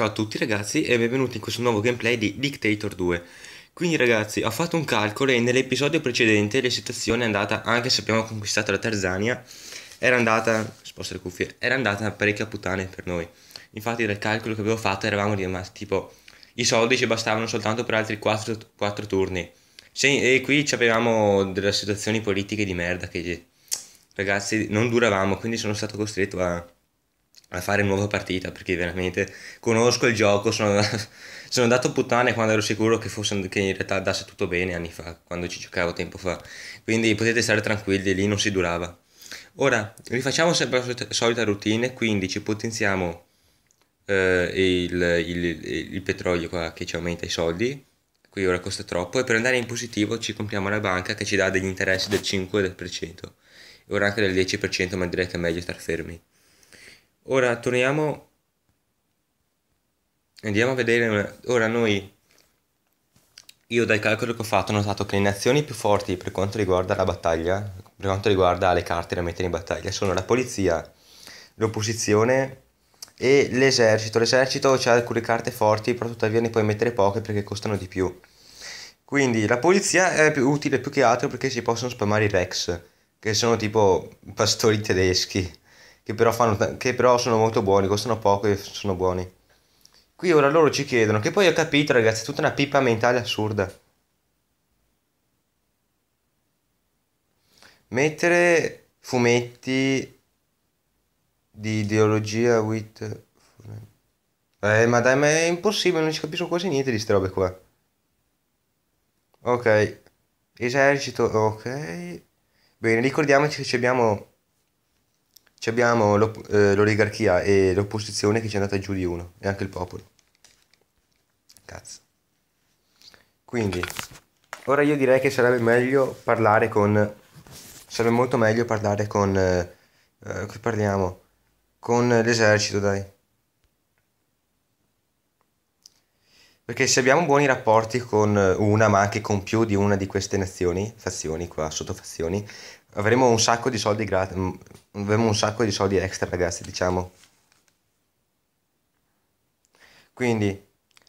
Ciao a tutti ragazzi e benvenuti in questo nuovo gameplay di Dictator 2 Quindi ragazzi ho fatto un calcolo e nell'episodio precedente la situazione è andata anche se abbiamo conquistato la Tarzania Era andata, sposto le cuffie, era andata parecchia puttane per noi Infatti dal calcolo che avevo fatto eravamo rimasti tipo I soldi ci bastavano soltanto per altri 4, 4 turni se, E qui avevamo delle situazioni politiche di merda che ragazzi non duravamo quindi sono stato costretto a a fare nuova partita perché veramente conosco il gioco, sono, sono andato puttane quando ero sicuro che, fosse, che in realtà andasse tutto bene anni fa, quando ci giocavo tempo fa, quindi potete stare tranquilli, lì non si durava. Ora, rifacciamo sempre la solita, routine, quindi ci potenziamo eh, il, il, il, petrolio qua che ci aumenta i soldi, qui ora costa troppo, e per andare in positivo ci compriamo la banca che ci dà degli interessi del 5 e ora anche del 10%, ma direi che è meglio star fermi. Ora torniamo. Andiamo a vedere. Una... Ora noi. Io dal calcolo che ho fatto ho notato che le nazioni più forti per quanto riguarda la battaglia, per quanto riguarda le carte da mettere in battaglia, sono la polizia, l'opposizione e l'esercito. L'esercito ha alcune carte forti, però tuttavia ne puoi mettere poche perché costano di più. Quindi la polizia è più utile più che altro perché si possono spammare i Rex, che sono tipo pastori tedeschi che però, fanno, che però sono molto buoni, costano poco e sono buoni. Qui ora loro ci chiedono, che poi ho capito ragazzi, è tutta una pipa mentale assurda. Mettere fumetti di ideologia with... Eh, ma dai, ma è impossibile, non ci capisco quasi niente di queste robe qua. Ok. Esercito, ok. Bene, ricordiamoci che abbiamo abbiamo eh, l'oligarchia e l'opposizione che ci è andata giù di uno, e anche il popolo. Cazzo. Quindi, ora io direi che sarebbe meglio parlare con... Sarebbe molto meglio parlare con... Eh, eh che parliamo? Con l'esercito, dai. Perché se abbiamo buoni rapporti con una, ma anche con più di una di queste nazioni, fazioni qua, sottofazioni, avremo un sacco di soldi gratis, mm, avremo un sacco di soldi extra ragazzi, diciamo. Quindi,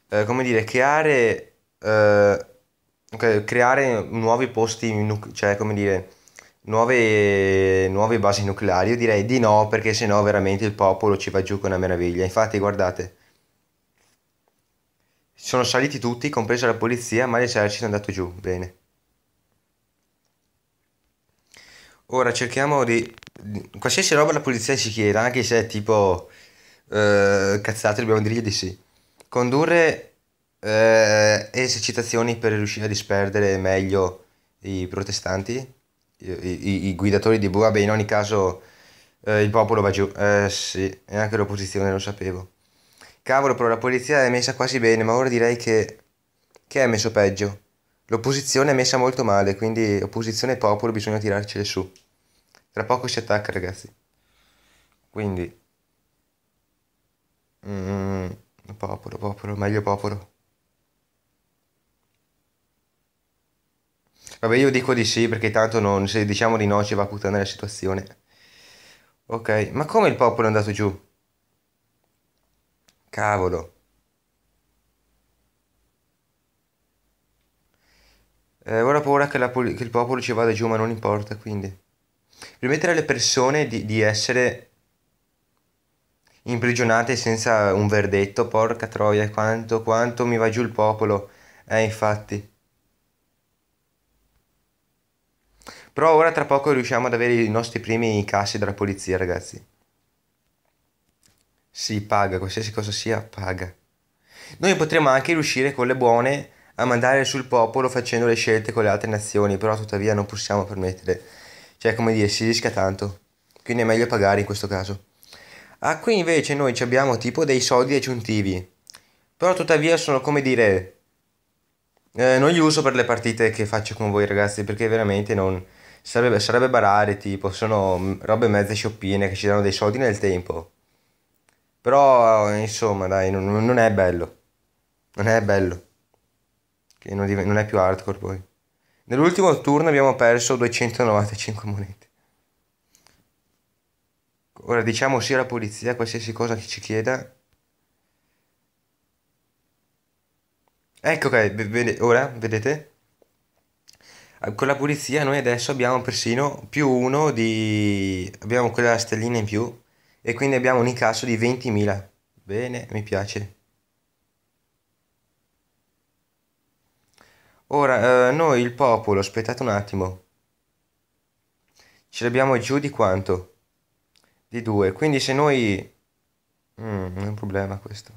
eh, come dire, creare, eh, creare nuovi posti, cioè come dire, nuove, nuove basi nucleari, io direi di no perché sennò veramente il popolo ci va giù con una meraviglia. Infatti, guardate, sono saliti tutti, compresa la polizia, ma l'esercito è andato giù, bene. Ora cerchiamo di... Qualsiasi roba la polizia ci chieda, anche se è tipo... Eh, cazzate, dobbiamo dirgli di sì. Condurre eh, esercitazioni per riuscire a disperdere meglio i protestanti, i, i, i guidatori di Bua, beh in ogni caso eh, il popolo va giù, eh sì, e anche l'opposizione lo sapevo. Cavolo, però la polizia è messa quasi bene, ma ora direi che... che è messo peggio. L'opposizione è messa molto male, quindi opposizione e popolo bisogna tirarcele su. Tra poco si attacca, ragazzi. Quindi... Mm, popolo, popolo, meglio popolo. Vabbè, io dico di sì perché tanto non, se diciamo di no ci va a puttana la situazione. Ok, ma come il popolo è andato giù? Cavolo. Eh, ora ho paura che, pol- che, il popolo ci vada giù, ma non importa, quindi. Permettere alle persone di, di essere imprigionate senza un verdetto, porca troia, quanto, quanto mi va giù il popolo. Eh, infatti. Però ora tra poco riusciamo ad avere i nostri primi cassi dalla polizia, ragazzi. Si paga, qualsiasi cosa sia, paga. Noi potremmo anche riuscire con le buone a mandare sul popolo facendo le scelte con le altre nazioni, però tuttavia non possiamo permettere. Cioè, come dire, si rischia tanto. Quindi è meglio pagare in questo caso. Ah, qui invece noi abbiamo tipo dei soldi aggiuntivi. Però tuttavia sono come dire... Eh, non li uso per le partite che faccio con voi ragazzi perché veramente non... Sarebbe, sarebbe barare tipo, sono robe mezze scioppine che ci danno dei soldi nel tempo. Però insomma dai, non, non è bello. Non è bello che non, div- non è più hardcore poi. Nell'ultimo turno abbiamo perso 295 monete. Ora diciamo sia alla polizia qualsiasi cosa che ci chieda. Ecco che vede, ora vedete? Ah, con la pulizia noi adesso abbiamo persino più uno di... abbiamo quella stellina in più e quindi abbiamo un incasso di 20.000. Bene, mi piace. Ora, eh, noi, il popolo, aspettate un attimo. Ce l'abbiamo giù di quanto? Di due. Quindi se noi... Mm, è un problema questo.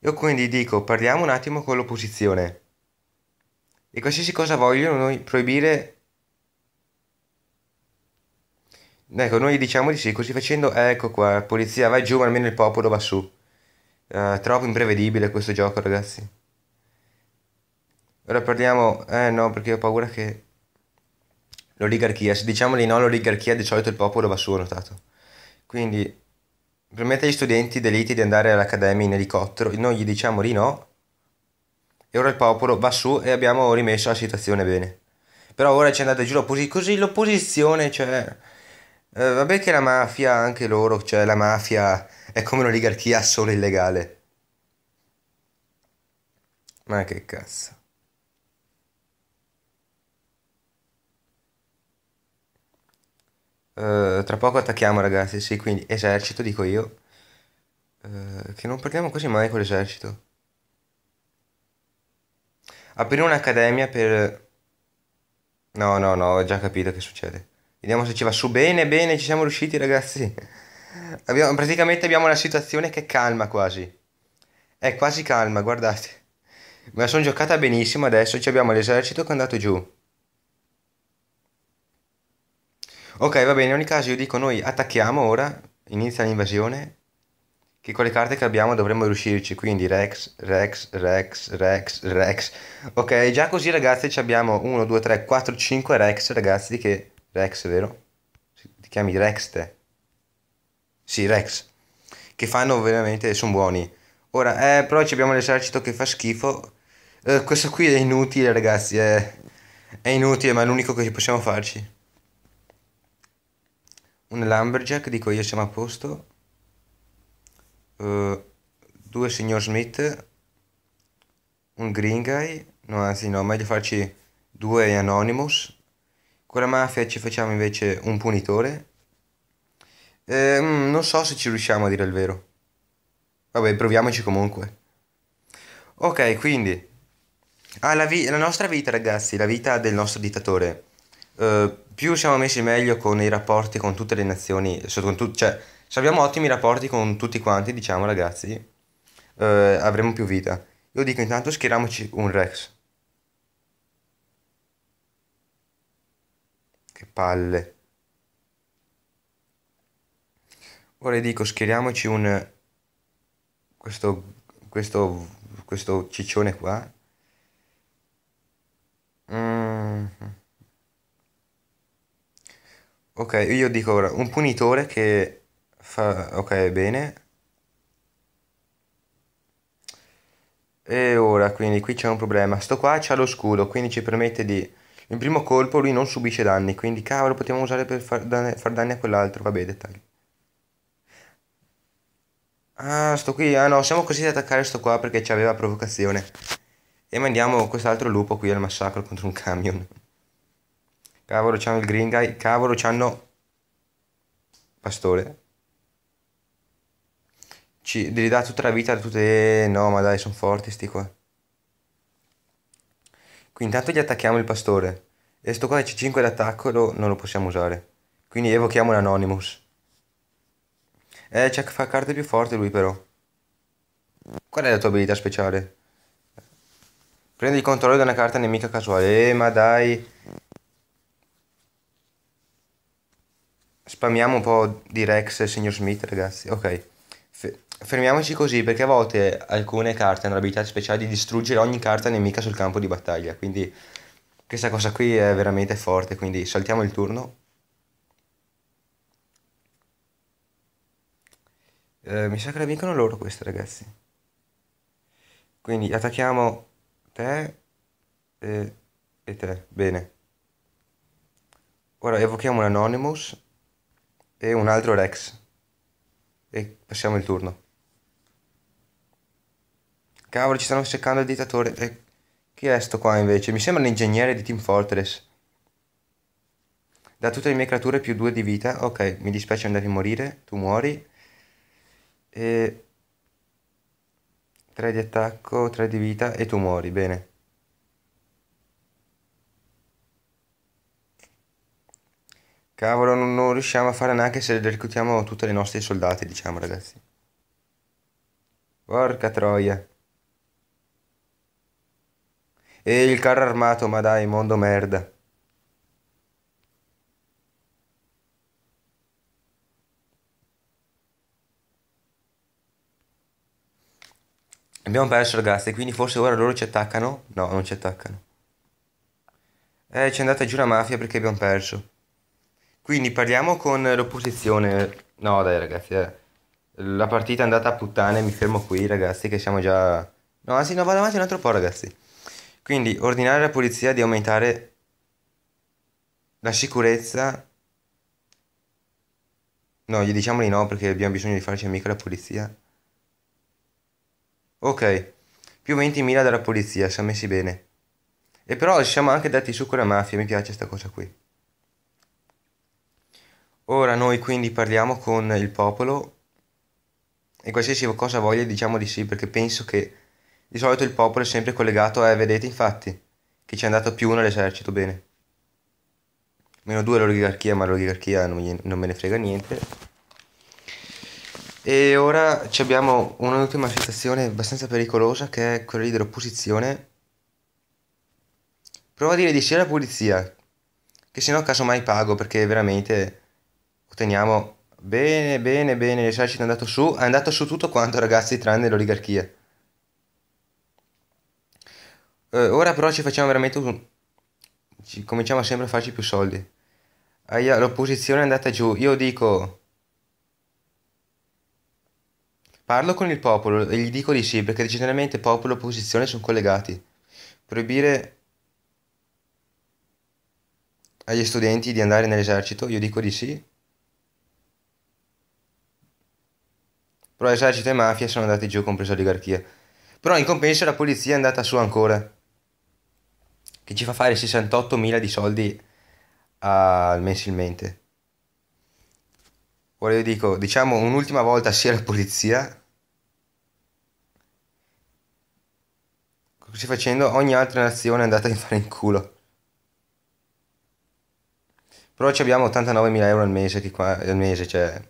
Io quindi dico, parliamo un attimo con l'opposizione. E qualsiasi cosa vogliono noi proibire... Ecco, noi diciamo di sì, così facendo, ecco qua, polizia va giù, ma almeno il popolo va su. Uh, troppo imprevedibile questo gioco, ragazzi. Ora parliamo... Eh no, perché ho paura che... L'oligarchia, se diciamo di no l'oligarchia, di solito il popolo va su, ho notato. Quindi, permette agli studenti d'elite di andare all'accademia in elicottero, noi gli diciamo di no, e ora il popolo va su e abbiamo rimesso la situazione bene. Però ora ci è andata giù l'opposizione, così l'opposizione, cioè... Eh, vabbè che la mafia, anche loro, cioè la mafia è come un'oligarchia solo illegale. Ma che cazzo. Uh, tra poco attacchiamo ragazzi, sì, quindi esercito dico io. Uh, che non parliamo quasi mai con l'esercito. Aprire un'accademia per... No, no, no, ho già capito che succede. Vediamo se ci va su bene, bene, ci siamo riusciti ragazzi. Abbiamo, praticamente abbiamo una situazione che è calma quasi. È quasi calma, guardate. Me la sono giocata benissimo, adesso ci abbiamo l'esercito che è andato giù. Ok, va bene, in ogni caso io dico noi attacchiamo ora, inizia l'invasione, che con le carte che abbiamo dovremmo riuscirci, quindi Rex, Rex, Rex, Rex, Rex. Ok, già così ragazzi ci abbiamo 1, 2, 3, 4, 5 Rex ragazzi che Rex, vero? Ti chiami Rex te? Sì, Rex. Che fanno veramente, sono buoni. Ora, eh, però abbiamo l'esercito che fa schifo. Eh, questo qui è inutile, ragazzi. È, eh. è inutile, ma è l'unico che possiamo farci. Un lumberjack, dico io, siamo a posto. Uh, due signor Smith. Un green guy. No, anzi, no, meglio farci due anonymous. Con la mafia ci facciamo invece un punitore. Eh, non so se ci riusciamo a dire il vero. Vabbè, proviamoci comunque. Ok, quindi... Ah, la, vi- la nostra vita, ragazzi, la vita del nostro dittatore. Eh, più siamo messi meglio con i rapporti con tutte le nazioni, cioè, se abbiamo ottimi rapporti con tutti quanti, diciamo ragazzi, eh, avremo più vita. Io dico intanto schieriamoci un Rex. Che palle. Ora dico, schieriamoci un... Questo, questo, questo ciccione qua. Mm. Ok, io dico ora, un punitore che fa... Ok, bene. E ora, quindi, qui c'è un problema. Sto qua c'ha lo scudo, quindi ci permette di il primo colpo lui non subisce danni, quindi cavolo potremmo usare per far danni, far danni a quell'altro, vabbè dettagli. Ah, sto qui, ah no, siamo così ad attaccare sto qua perché ci aveva provocazione. E mandiamo quest'altro lupo qui al massacro contro un camion. Cavolo c'hanno il green guy, cavolo c'hanno... Pastore. Ci, gli dà tutta la vita, tutte... No, ma dai, sono forti sti qua. Quindi intanto gli attacchiamo il pastore. E sto qua C5 d'attacco lo, non lo possiamo usare. Quindi evochiamo l'Anonymous. Eh, c'è fa carte più forti lui però. Qual è la tua abilità speciale? Prendi il controllo di una carta nemica casuale. Eh, ma dai. Spammiamo un po' di Rex e signor Smith, ragazzi. Ok fermiamoci così perché a volte alcune carte hanno l'abilità speciale di distruggere ogni carta nemica sul campo di battaglia, quindi questa cosa qui è veramente forte, quindi saltiamo il turno. Eh, mi sa che la vincono loro queste ragazzi. Quindi attacchiamo te e, e te, bene. Ora evochiamo un Anonymous e un altro Rex e passiamo il turno. Cavolo, ci stanno seccando il dittatore. E chi è sto qua invece? Mi sembra un ingegnere di Team Fortress. Da tutte le mie creature più due di vita. Ok, mi dispiace andare a morire. Tu muori. E... 3 di attacco, 3 di vita e tu muori, bene. Cavolo, non, non, riusciamo a fare neanche se reclutiamo tutte le nostre soldate, diciamo ragazzi. Porca troia. E il carro armato, ma dai, mondo merda. Abbiamo perso ragazzi, quindi forse ora loro ci attaccano? No, non ci attaccano. Eh, ci è andata giù la mafia perché abbiamo perso. Quindi parliamo con l'opposizione. No, dai ragazzi, dai. Eh. La partita è andata a puttane, mi fermo qui ragazzi, che siamo già... No, anzi, no, vado avanti un altro po' ragazzi. Quindi ordinare alla polizia di aumentare la sicurezza... No, gli diciamo di no perché abbiamo bisogno di farci amica la polizia. Ok, più 20.000 dalla polizia, siamo messi bene. E però siamo anche dati su con la mafia, mi piace questa cosa qui. Ora noi quindi parliamo con il popolo e qualsiasi cosa voglia diciamo di sì perché penso che di solito il popolo è sempre collegato a eh, vedete infatti, che ci è andato più uno all'esercito bene. Meno due all'oligarchia, ma l'oligarchia non, non me ne frega niente. E ora ci abbiamo un'ultima citazione abbastanza pericolosa che è quella dell'opposizione. Prova a dire di sì alla pulizia, che se no casomai pago perché veramente otteniamo bene, bene, bene, l'esercito è andato su, è andato su tutto quanto ragazzi tranne l'oligarchia. Eh, ora però ci facciamo veramente un... Ci cominciamo sempre a farci più soldi. Aia, l'opposizione è andata giù. Io dico... Parlo con il popolo e gli dico di sì, perché generalmente popolo e opposizione sono collegati. Proibire agli studenti di andare nell'esercito? Io dico di sì. Però esercito e mafia sono andati giù, compresa l'oligarchia. Però in compenso la polizia è andata su ancora che ci fa fare 68.000 di soldi uh, mensilmente. Ora io dico, diciamo un'ultima volta sia la polizia. Così facendo ogni altra nazione è andata a fare in culo. Però ci abbiamo 89.000 euro al mese, che qua, al mese, cioè,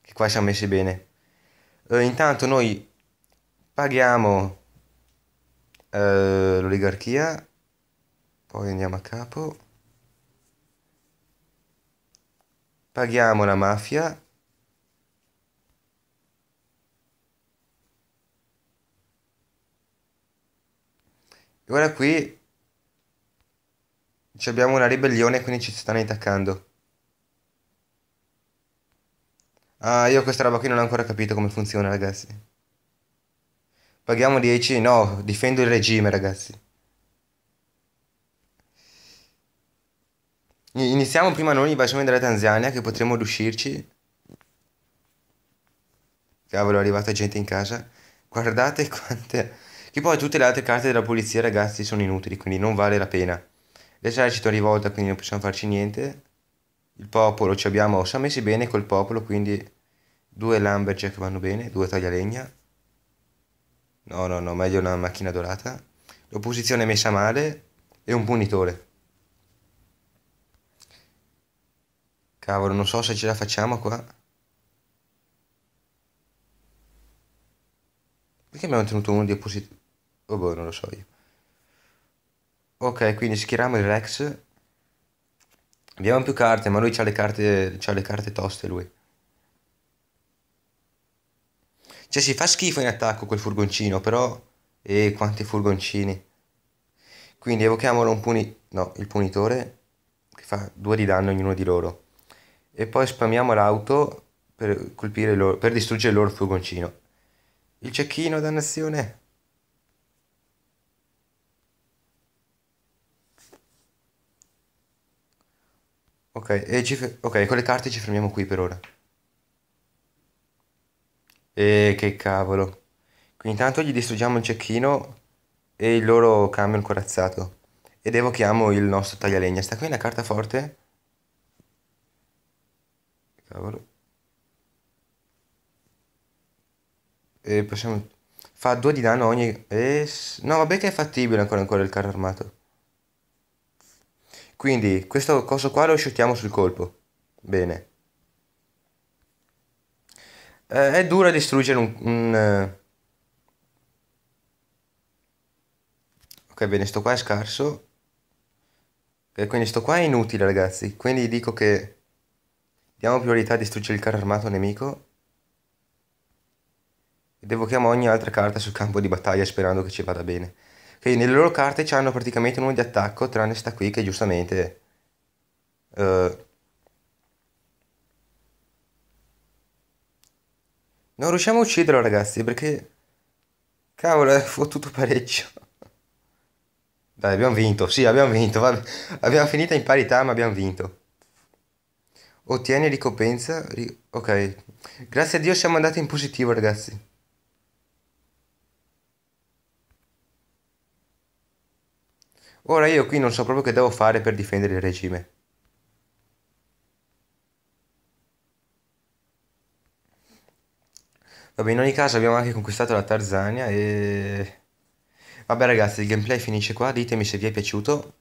che qua siamo messi bene. Uh, intanto noi paghiamo uh, l'oligarchia poi andiamo a capo paghiamo la mafia E ora qui abbiamo una ribellione, quindi ci stanno attaccando. Ah, io questa roba qui non ho ancora capito come funziona, ragazzi. Paghiamo 10? No, difendo il regime, ragazzi. Iniziamo prima noi l'invasione della Tanzania che potremmo riuscirci. Cavolo, è arrivata gente in casa. Guardate quante... Che poi tutte le altre carte della polizia, ragazzi, sono inutili, quindi non vale la pena. L'esercito è rivolta, quindi non possiamo farci niente. Il popolo ci abbiamo... Siamo messi bene col popolo, quindi... Due lumberjack vanno bene, due taglialegna. No, no, no, meglio una macchina dorata. L'opposizione è messa male e un punitore. Cavolo, non so se ce la facciamo qua. Perché abbiamo tenuto uno di apposito? Oh boh, non lo so io. Ok, quindi schieriamo il Rex. Abbiamo più carte, ma lui ha le carte, ha le carte toste lui. Cioè si fa schifo in attacco quel furgoncino, però... E quanti furgoncini. Quindi evochiamolo un puni... No, il punitore che fa due di danno ognuno di loro e poi spammiamo l'auto per, colpire loro, per distruggere il loro furgoncino. Il cecchino, dannazione! Okay, ci, ok, con le carte ci fermiamo qui per ora. E che cavolo. Quindi intanto gli distruggiamo il cecchino e il loro camion corazzato. Ed evochiamo il nostro taglialegna. Sta qui una carta forte? Cavolo. E possiamo... Fa due di danno ogni... E... No, vabbè che è fattibile ancora ancora il carro armato. Quindi, questo coso qua lo shootiamo sul colpo. Bene. Eh, è dura distruggere un... un eh. Ok, bene, sto qua è scarso. E quindi sto qua è inutile, ragazzi. Quindi dico che Diamo priorità a distruggere il carro armato nemico ed evochiamo ogni altra carta sul campo di battaglia sperando che ci vada bene. Ok, nelle loro carte hanno praticamente uno di attacco tranne sta qui che giustamente... Uh, non riusciamo a ucciderlo ragazzi perché... Cavolo, è fottuto parecchio. Dai, abbiamo vinto, sì, abbiamo vinto, vabbè. Abbiamo finito in parità ma abbiamo vinto. Ottieni ricompensa. Ok. Grazie a Dio siamo andati in positivo, ragazzi. Ora io qui non so proprio che devo fare per difendere il regime. Vabbè, in ogni caso abbiamo anche conquistato la Tarzania e... Vabbè ragazzi, il gameplay finisce qua, ditemi se vi è piaciuto.